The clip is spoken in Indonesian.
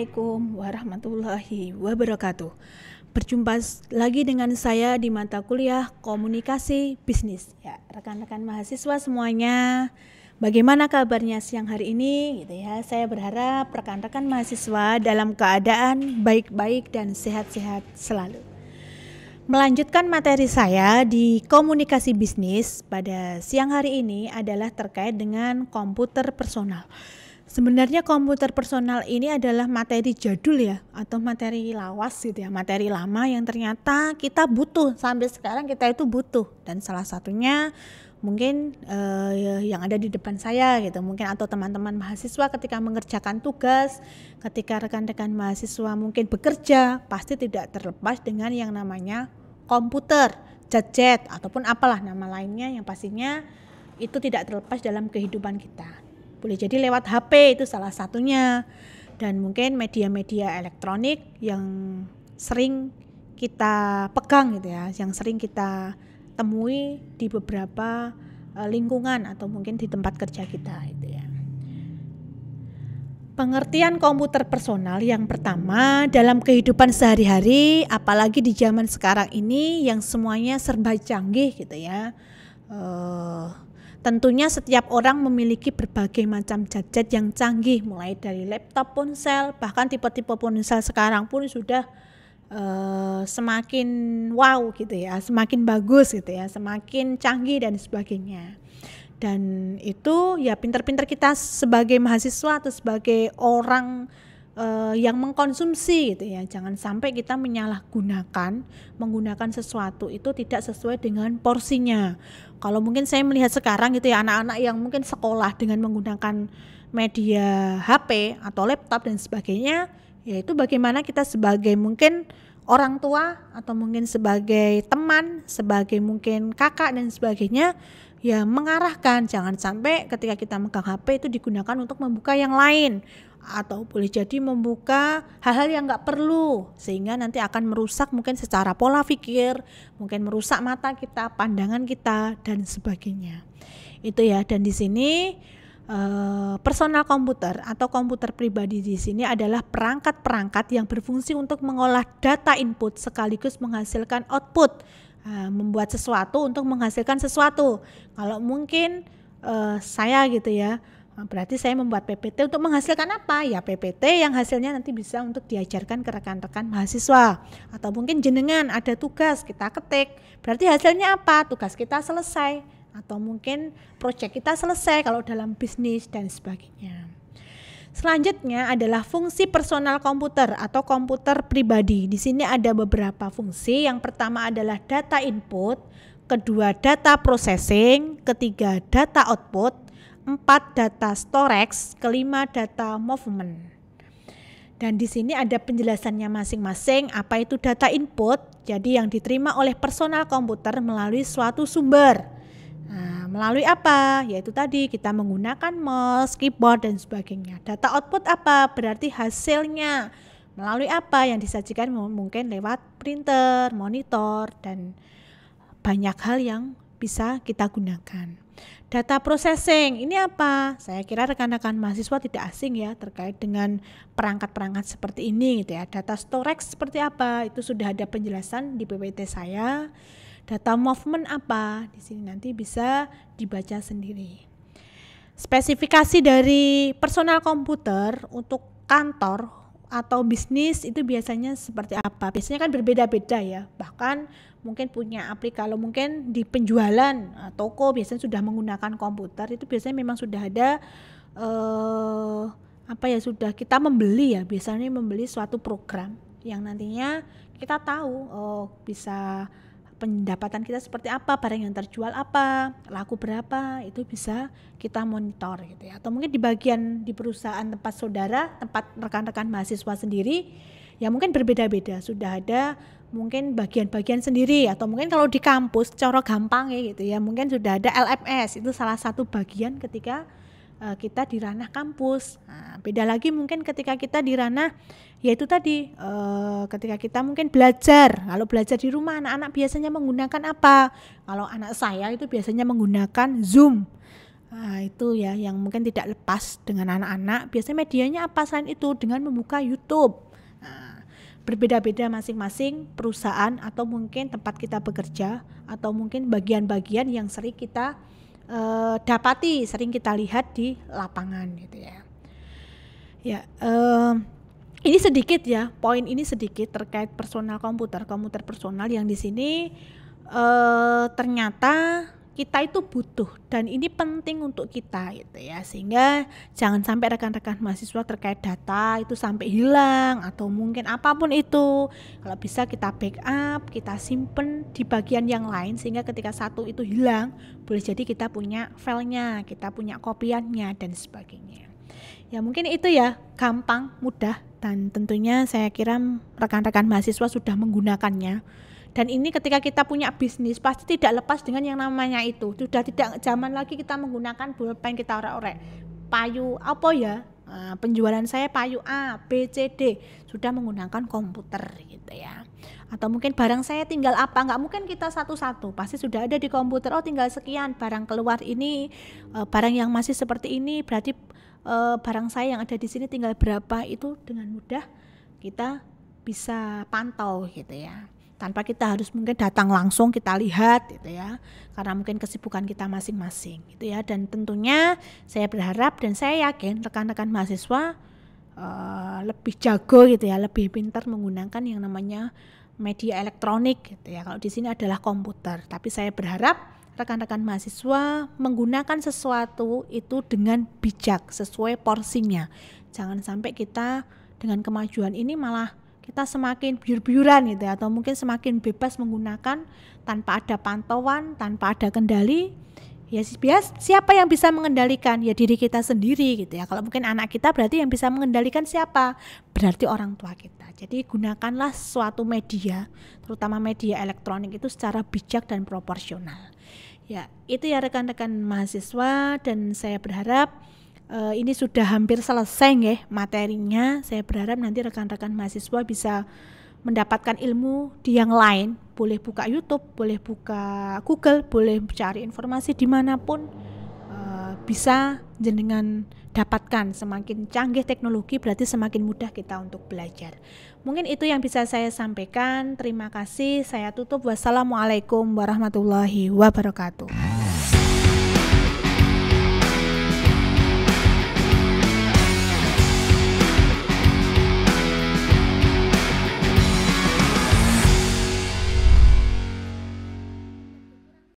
Assalamualaikum warahmatullahi wabarakatuh. Berjumpa lagi dengan saya di mata kuliah Komunikasi Bisnis. Ya, rekan-rekan mahasiswa semuanya, bagaimana kabarnya siang hari ini gitu ya. Saya berharap rekan-rekan mahasiswa dalam keadaan baik-baik dan sehat-sehat selalu. Melanjutkan materi saya di komunikasi bisnis pada siang hari ini adalah terkait dengan komputer personal. Sebenarnya komputer personal ini adalah materi jadul ya atau materi lawas gitu ya, materi lama yang ternyata kita butuh sampai sekarang kita itu butuh dan salah satunya mungkin uh, yang ada di depan saya gitu, mungkin atau teman-teman mahasiswa ketika mengerjakan tugas, ketika rekan-rekan mahasiswa mungkin bekerja, pasti tidak terlepas dengan yang namanya komputer, gadget ataupun apalah nama lainnya yang pastinya itu tidak terlepas dalam kehidupan kita. Boleh jadi lewat HP itu salah satunya dan mungkin media-media elektronik yang sering kita pegang gitu ya, yang sering kita temui di beberapa eh, lingkungan atau mungkin di tempat kerja kita itu ya. Pengertian komputer personal yang pertama dalam kehidupan sehari-hari, apalagi di zaman sekarang ini yang semuanya serba canggih gitu ya. Eh, Tentunya setiap orang memiliki berbagai macam gadget yang canggih, mulai dari laptop, ponsel, bahkan tipe-tipe ponsel sekarang pun sudah uh, semakin wow gitu ya, semakin bagus gitu ya, semakin canggih dan sebagainya. Dan itu ya pinter-pinter kita sebagai mahasiswa atau sebagai orang uh, yang mengkonsumsi gitu ya. Jangan sampai kita menyalahgunakan menggunakan sesuatu itu tidak sesuai dengan porsinya. Kalau mungkin saya melihat sekarang gitu ya anak-anak yang mungkin sekolah dengan menggunakan media HP atau laptop dan sebagainya, yaitu bagaimana kita sebagai mungkin orang tua atau mungkin sebagai teman, sebagai mungkin kakak dan sebagainya ya mengarahkan jangan sampai ketika kita megang HP itu digunakan untuk membuka yang lain atau boleh jadi membuka hal-hal yang nggak perlu sehingga nanti akan merusak mungkin secara pola pikir mungkin merusak mata kita pandangan kita dan sebagainya itu ya dan di sini eh, personal komputer atau komputer pribadi di sini adalah perangkat-perangkat yang berfungsi untuk mengolah data input sekaligus menghasilkan output eh, membuat sesuatu untuk menghasilkan sesuatu kalau mungkin eh, saya gitu ya Ah, berarti saya membuat PPT untuk menghasilkan apa? Ya PPT yang hasilnya nanti bisa untuk diajarkan ke rekan-rekan mahasiswa atau mungkin jenengan ada tugas kita ketik. Berarti hasilnya apa? Tugas kita selesai atau mungkin proyek kita selesai kalau dalam bisnis dan sebagainya. Selanjutnya adalah fungsi personal komputer atau komputer pribadi. Di sini ada beberapa fungsi. Yang pertama adalah data input, kedua data processing, ketiga data output, empat data storex, kelima data movement. Dan di sini ada penjelasannya masing-masing apa itu data input, jadi yang diterima oleh personal komputer melalui suatu sumber. Nah, melalui apa? Yaitu tadi kita menggunakan mouse, keyboard, dan sebagainya. Data output apa? Berarti hasilnya melalui apa yang disajikan mungkin lewat printer, monitor, dan banyak hal yang bisa kita gunakan. Data processing ini apa? Saya kira rekan-rekan mahasiswa tidak asing ya terkait dengan perangkat-perangkat seperti ini gitu ya. Data storage seperti apa? Itu sudah ada penjelasan di PPT saya. Data movement apa? Di sini nanti bisa dibaca sendiri. Spesifikasi dari personal komputer untuk kantor atau bisnis itu biasanya seperti apa? Biasanya kan berbeda-beda ya. Bahkan mungkin punya aplikasi kalau mungkin di penjualan eh, toko biasanya sudah menggunakan komputer itu biasanya memang sudah ada eh, apa ya sudah kita membeli ya biasanya membeli suatu program yang nantinya kita tahu oh bisa pendapatan kita seperti apa, barang yang terjual apa, laku berapa, itu bisa kita monitor gitu ya. Atau mungkin di bagian di perusahaan tempat saudara, tempat rekan-rekan mahasiswa sendiri, ya mungkin berbeda-beda. Sudah ada mungkin bagian-bagian sendiri atau mungkin kalau di kampus coro gampang ya gitu ya, mungkin sudah ada LMS itu salah satu bagian ketika uh, kita di ranah kampus. Nah, hmm. beda lagi mungkin ketika kita di ranah yaitu tadi uh, ketika kita mungkin belajar. Kalau belajar di rumah anak-anak biasanya menggunakan apa? Kalau anak saya itu biasanya menggunakan Zoom. Nah, itu ya yang mungkin tidak lepas dengan anak-anak. Biasanya medianya apa selain itu dengan membuka YouTube. Nah, berbeda-beda masing-masing perusahaan atau mungkin tempat kita bekerja atau mungkin bagian-bagian yang sering kita uh, dapati sering kita lihat di lapangan gitu ya. Ya, uh, ini sedikit ya, poin ini sedikit terkait personal komputer, komputer personal yang di sini uh, ternyata kita itu butuh dan ini penting untuk kita gitu ya sehingga jangan sampai rekan-rekan mahasiswa terkait data itu sampai hilang atau mungkin apapun itu kalau bisa kita backup kita simpen di bagian yang lain sehingga ketika satu itu hilang boleh jadi kita punya filenya kita punya kopiannya dan sebagainya ya mungkin itu ya gampang mudah dan tentunya saya kira rekan-rekan mahasiswa sudah menggunakannya dan ini ketika kita punya bisnis pasti tidak lepas dengan yang namanya itu. Sudah tidak zaman lagi kita menggunakan pulpen kita orek-orek. Payu apa ya? Nah, penjualan saya payu A, B, C, D sudah menggunakan komputer gitu ya. Atau mungkin barang saya tinggal apa? Nggak mungkin kita satu-satu, pasti sudah ada di komputer. Oh, tinggal sekian barang keluar ini, eh, barang yang masih seperti ini berarti eh, barang saya yang ada di sini tinggal berapa itu dengan mudah kita bisa pantau gitu ya tanpa kita harus mungkin datang langsung kita lihat gitu ya karena mungkin kesibukan kita masing-masing gitu ya dan tentunya saya berharap dan saya yakin rekan-rekan mahasiswa uh, lebih jago gitu ya lebih pintar menggunakan yang namanya media elektronik gitu ya kalau di sini adalah komputer tapi saya berharap rekan-rekan mahasiswa menggunakan sesuatu itu dengan bijak sesuai porsinya jangan sampai kita dengan kemajuan ini malah kita semakin biur-biuran gitu ya, atau mungkin semakin bebas menggunakan tanpa ada pantauan, tanpa ada kendali. Ya bias siapa yang bisa mengendalikan? Ya diri kita sendiri gitu ya. Kalau mungkin anak kita berarti yang bisa mengendalikan siapa? Berarti orang tua kita. Jadi gunakanlah suatu media, terutama media elektronik itu secara bijak dan proporsional. Ya, itu ya rekan-rekan mahasiswa dan saya berharap uh, ini sudah hampir selesai ya materinya. Saya berharap nanti rekan-rekan mahasiswa bisa mendapatkan ilmu di yang lain. Boleh buka YouTube, boleh buka Google, boleh cari informasi dimanapun uh, bisa jenengan dapatkan. Semakin canggih teknologi berarti semakin mudah kita untuk belajar. Mungkin itu yang bisa saya sampaikan. Terima kasih. Saya tutup. Wassalamualaikum warahmatullahi wabarakatuh.